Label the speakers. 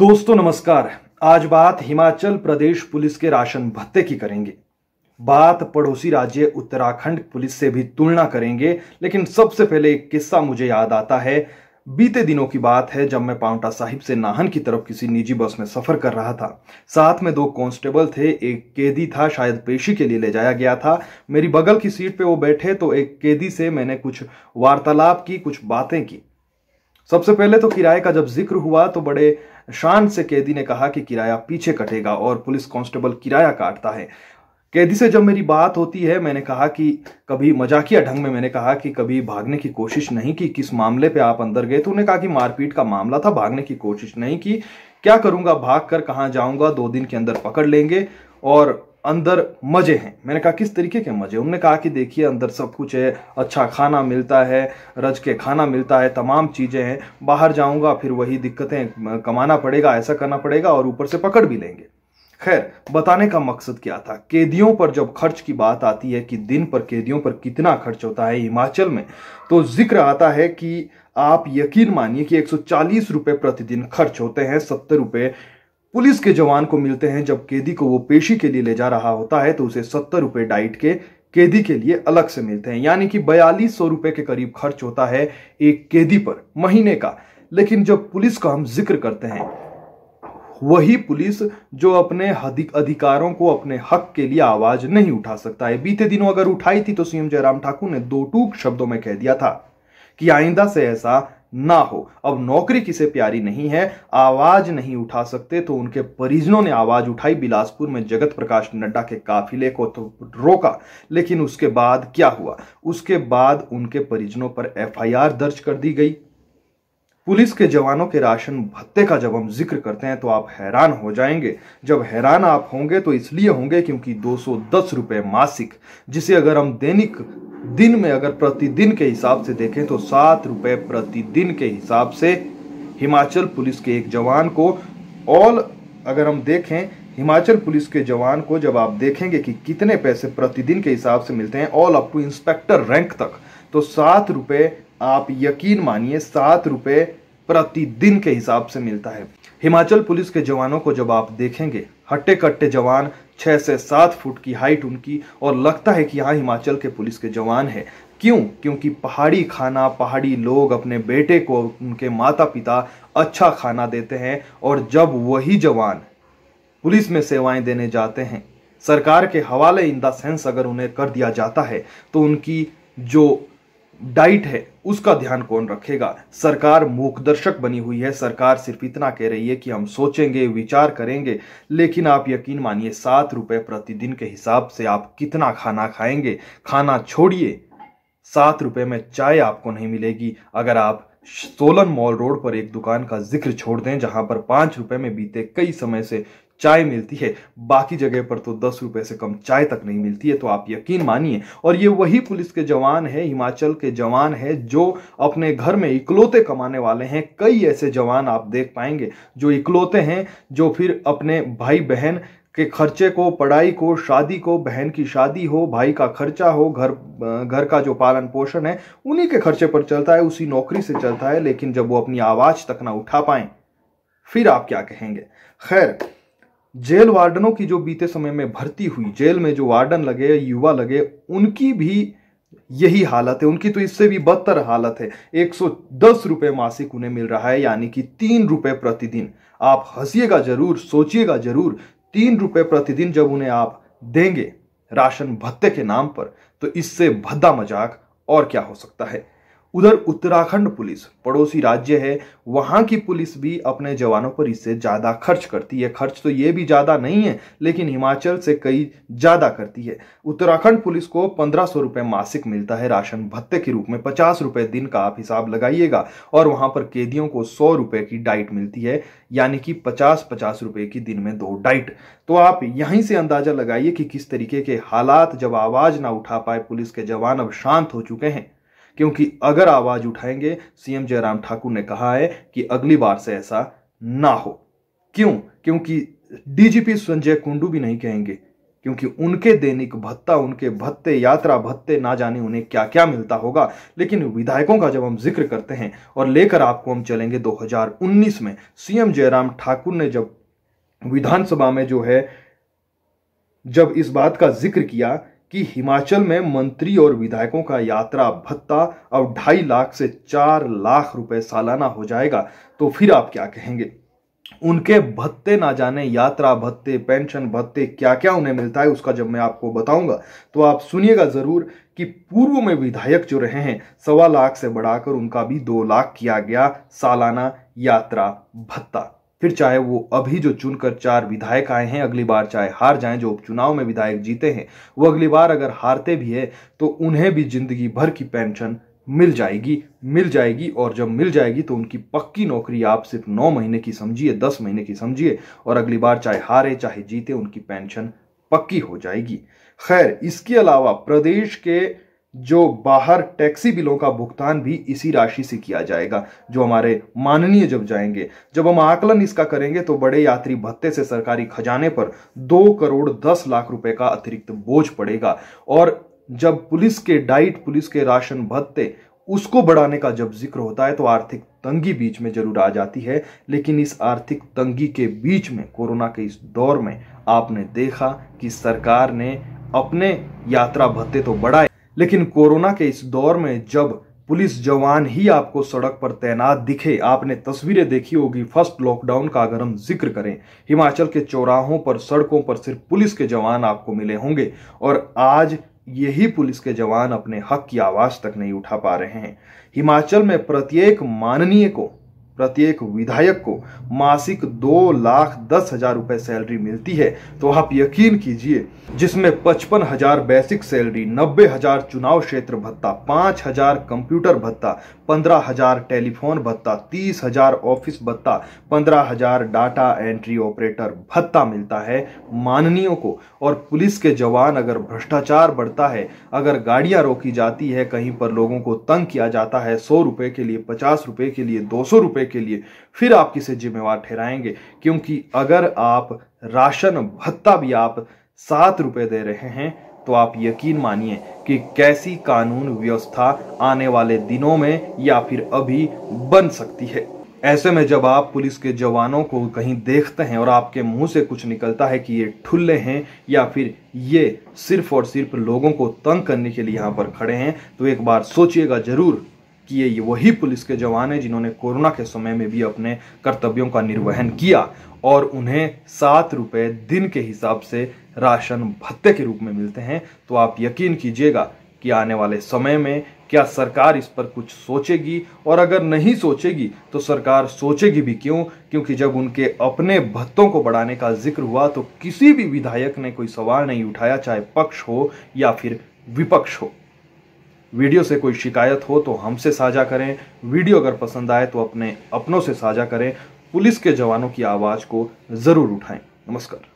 Speaker 1: दोस्तों नमस्कार आज बात हिमाचल प्रदेश पुलिस के राशन भत्ते की करेंगे बात पड़ोसी राज्य उत्तराखंड पुलिस से भी तुलना करेंगे लेकिन सबसे पहले एक किस्सा मुझे याद आता है बीते दिनों की बात है जब मैं पांवटा साहिब से नाहन की तरफ किसी निजी बस में सफर कर रहा था साथ में दो कांस्टेबल थे एक कैदी था शायद पेशी के लिए ले जाया गया था मेरी बगल की सीट पे वो बैठे तो एक कैदी से मैंने कुछ वार्तालाप की कुछ बातें की सबसे पहले तो किराए का जब जिक्र हुआ तो बड़े शान से कैदी ने कहा कि किराया पीछे कटेगा और पुलिस कांस्टेबल किराया काटता है कैदी से जब मेरी बात होती है मैंने कहा कि कभी मजाकिया ढंग में मैंने कहा कि कभी भागने की कोशिश नहीं की किस मामले पे आप अंदर गए तो उन्होंने कहा कि मारपीट का मामला था भागने की कोशिश नहीं की क्या करूंगा भाग कर कहाँ जाऊंगा दो दिन के अंदर पकड़ लेंगे और अंदर मज़े हैं मैंने कहा किस तरीके के मज़े उन्होंने कहा कि देखिए अंदर सब कुछ है अच्छा खाना मिलता है रज के खाना मिलता है तमाम चीज़ें हैं बाहर जाऊंगा फिर वही दिक्कतें कमाना पड़ेगा ऐसा करना पड़ेगा और ऊपर से पकड़ भी लेंगे खैर बताने का मकसद क्या था कैदियों पर जब खर्च की बात आती है कि दिन पर कैदियों पर कितना खर्च होता है हिमाचल में तो जिक्र आता है कि आप यकीन मानिए कि एक रुपए प्रतिदिन खर्च होते हैं सत्तर रुपये पुलिस के जवान को मिलते हैं जब कैदी को वो पेशी के लिए ले जा रहा होता है तो उसे सत्तर रुपए डाइट के कैदी के लिए अलग से मिलते हैं यानी कि बयालीस सौ रुपए के करीब खर्च होता है एक कैदी पर महीने का लेकिन जब पुलिस का हम जिक्र करते हैं वही पुलिस जो अपने अधिकारों को अपने हक के लिए आवाज नहीं उठा सकता है बीते दिनों अगर उठाई थी तो सीएम जयराम ठाकुर ने दो टूक शब्दों में कह दिया था कि आइंदा से ऐसा ना हो अब नौकरी किसे प्यारी नहीं है आवाज नहीं उठा सकते तो उनके परिजनों ने आवाज उठाई बिलासपुर में जगत प्रकाश नड्डा के काफिले को तो रोका लेकिन उसके बाद क्या हुआ उसके बाद उनके परिजनों पर एफआईआर दर्ज कर दी गई पुलिस के जवानों के राशन भत्ते का जब हम जिक्र करते हैं तो आप हैरान हो जाएंगे जब हैरान आप होंगे तो इसलिए होंगे क्योंकि 210 रुपए मासिक जिसे अगर हम दैनिक दिन में अगर प्रतिदिन के हिसाब से देखें तो सात रुपए प्रतिदिन के हिसाब से हिमाचल पुलिस के एक जवान को ऑल अगर हम देखें हिमाचल पुलिस के जवान को जब आप देखेंगे कि कितने पैसे प्रतिदिन के हिसाब से मिलते हैं all up to inspector rank तक तो सात रुपये आप यकीन मानिए सात रुपये प्रतिदिन के हिसाब से मिलता है हिमाचल पुलिस के जवानों को जब आप देखेंगे हट्टे कट्टे जवान छः से सात फुट की हाइट उनकी और लगता है कि यहाँ हिमाचल के पुलिस के जवान हैं क्यों क्योंकि पहाड़ी खाना पहाड़ी लोग अपने बेटे को उनके माता पिता अच्छा खाना देते हैं और जब वही जवान पुलिस में सेवाएं देने जाते हैं सरकार के हवाले इन द सेंस अगर उन्हें कर दिया जाता है तो उनकी जो डाइट है उसका ध्यान कौन रखेगा सरकार मूकदर्शक बनी हुई है सरकार सिर्फ इतना कह रही है कि हम सोचेंगे विचार करेंगे लेकिन आप यकीन मानिए सात रुपए प्रतिदिन के हिसाब से आप कितना खाना खाएंगे खाना छोड़िए सात रुपए में चाय आपको नहीं मिलेगी अगर आप सोलन मॉल रोड पर एक दुकान का जिक्र छोड़ दें जहां पर पांच रुपए में बीते कई समय से चाय मिलती है बाकी जगह पर तो दस रुपए से कम चाय तक नहीं मिलती है तो आप यकीन मानिए और ये वही पुलिस के जवान है हिमाचल के जवान है जो अपने घर में इकलौते कमाने वाले हैं कई ऐसे जवान आप देख पाएंगे जो इकलौते हैं जो फिर अपने भाई बहन के खर्चे को पढ़ाई को शादी को बहन की शादी हो भाई का खर्चा हो घर घर का जो पालन पोषण है उन्हीं के खर्चे पर चलता है उसी नौकरी से चलता है लेकिन जब वो अपनी आवाज़ तक ना उठा पाए फिर आप क्या कहेंगे खैर जेल वार्डनों की जो बीते समय में भर्ती हुई जेल में जो वार्डन लगे युवा लगे उनकी भी यही हालत है उनकी तो इससे भी बदतर हालत है दस रुपये मासिक उन्हें मिल रहा है यानी कि तीन रुपये प्रतिदिन आप हंसीएगा जरूर सोचिएगा जरूर तीन रुपये प्रतिदिन जब उन्हें आप देंगे राशन भत्ते के नाम पर तो इससे भद्दा मजाक और क्या हो सकता है उधर उत्तराखंड पुलिस पड़ोसी राज्य है वहाँ की पुलिस भी अपने जवानों पर इससे ज़्यादा खर्च करती है खर्च तो ये भी ज़्यादा नहीं है लेकिन हिमाचल से कई ज़्यादा करती है उत्तराखंड पुलिस को पंद्रह सौ रुपये मासिक मिलता है राशन भत्ते के रूप में पचास रुपये दिन का आप हिसाब लगाइएगा और वहाँ पर कैदियों को सौ रुपये की डाइट मिलती है यानी कि पचास पचास रुपये की दिन में दो डाइट तो आप यहीं से अंदाज़ा लगाइए कि किस तरीके के हालात जब आवाज़ ना उठा पाए पुलिस के जवान अब शांत हो चुके हैं क्योंकि अगर आवाज उठाएंगे सीएम जयराम ठाकुर ने कहा है कि अगली बार से ऐसा ना हो क्यों क्योंकि डीजीपी संजय कुंडू भी नहीं कहेंगे क्योंकि उनके दैनिक भत्ता उनके भत्ते यात्रा भत्ते ना जाने उन्हें क्या क्या मिलता होगा लेकिन विधायकों का जब हम जिक्र करते हैं और लेकर आपको हम चलेंगे 2019 में सीएम जयराम ठाकुर ने जब विधानसभा में जो है जब इस बात का जिक्र किया कि हिमाचल में मंत्री और विधायकों का यात्रा भत्ता अब ढाई लाख से चार लाख रुपए सालाना हो जाएगा तो फिर आप क्या कहेंगे उनके भत्ते ना जाने यात्रा भत्ते पेंशन भत्ते क्या क्या उन्हें मिलता है उसका जब मैं आपको बताऊंगा तो आप सुनिएगा ज़रूर कि पूर्व में विधायक जो रहे हैं सवा लाख से बढ़ाकर उनका भी दो लाख किया गया सालाना यात्रा भत्ता फिर चाहे वो अभी जो चुनकर चार विधायक आए हैं अगली बार चाहे हार जाएं जो उपचुनाव में विधायक जीते हैं वो अगली बार अगर हारते भी है तो उन्हें भी जिंदगी भर की पेंशन मिल जाएगी मिल जाएगी और जब मिल जाएगी तो उनकी पक्की नौकरी आप सिर्फ नौ महीने की समझिए दस महीने की समझिए और अगली बार चाहे हारे चाहे जीते उनकी पेंशन पक्की हो जाएगी खैर इसके अलावा प्रदेश के जो बाहर टैक्सी बिलों का भुगतान भी इसी राशि से किया जाएगा जो हमारे माननीय जब जाएंगे जब हम आकलन इसका करेंगे तो बड़े यात्री भत्ते से सरकारी खजाने पर दो करोड़ दस लाख रुपए का अतिरिक्त बोझ पड़ेगा और जब पुलिस के डाइट पुलिस के राशन भत्ते उसको बढ़ाने का जब जिक्र होता है तो आर्थिक तंगी बीच में जरूर आ जाती है लेकिन इस आर्थिक तंगी के बीच में कोरोना के इस दौर में आपने देखा कि सरकार ने अपने यात्रा भत्ते तो बढ़ाए लेकिन कोरोना के इस दौर में जब पुलिस जवान ही आपको सड़क पर तैनात दिखे आपने तस्वीरें देखी होगी फर्स्ट लॉकडाउन का अगर हम जिक्र करें हिमाचल के चौराहों पर सड़कों पर सिर्फ पुलिस के जवान आपको मिले होंगे और आज यही पुलिस के जवान अपने हक की आवाज तक नहीं उठा पा रहे हैं हिमाचल में प्रत्येक माननीय को प्रत्येक विधायक को मासिक दो लाख दस हजार रुपए सैलरी मिलती है तो आप यकीन कीजिए जिसमें पचपन हजार बेसिक सैलरी नब्बे हजार चुनाव क्षेत्र भत्ता पांच हजार कंप्यूटर भत्ता पंद्रह हजार टेलीफोन भत्ता तीस हजार ऑफिस भत्ता पंद्रह हजार डाटा एंट्री ऑपरेटर भत्ता मिलता है माननीयों को और पुलिस के जवान अगर भ्रष्टाचार बढ़ता है अगर गाड़ियां रोकी जाती है कहीं पर लोगों को तंग किया जाता है सौ रुपए के लिए पचास रुपए के लिए दो सौ रुपए रुपए के लिए फिर आप किसे जिम्मेवार ठहराएंगे क्योंकि अगर आप राशन भत्ता भी आप सात रुपए दे रहे हैं तो आप यकीन मानिए कि कैसी कानून व्यवस्था आने वाले दिनों में या फिर अभी बन सकती है ऐसे में जब आप पुलिस के जवानों को कहीं देखते हैं और आपके मुंह से कुछ निकलता है कि ये ठुल्ले हैं या फिर ये सिर्फ और सिर्फ लोगों को तंग करने के लिए यहाँ पर खड़े हैं तो एक बार सोचिएगा जरूर कि ये वही पुलिस के जवान हैं जिन्होंने कोरोना के समय में भी अपने कर्तव्यों का निर्वहन किया और उन्हें सात रुपये दिन के हिसाब से राशन भत्ते के रूप में मिलते हैं तो आप यकीन कीजिएगा कि आने वाले समय में क्या सरकार इस पर कुछ सोचेगी और अगर नहीं सोचेगी तो सरकार सोचेगी भी क्यों क्योंकि जब उनके अपने भत्तों को बढ़ाने का जिक्र हुआ तो किसी भी विधायक ने कोई सवाल नहीं उठाया चाहे पक्ष हो या फिर विपक्ष हो वीडियो से कोई शिकायत हो तो हमसे साझा करें वीडियो अगर पसंद आए तो अपने अपनों से साझा करें पुलिस के जवानों की आवाज़ को ज़रूर उठाएं नमस्कार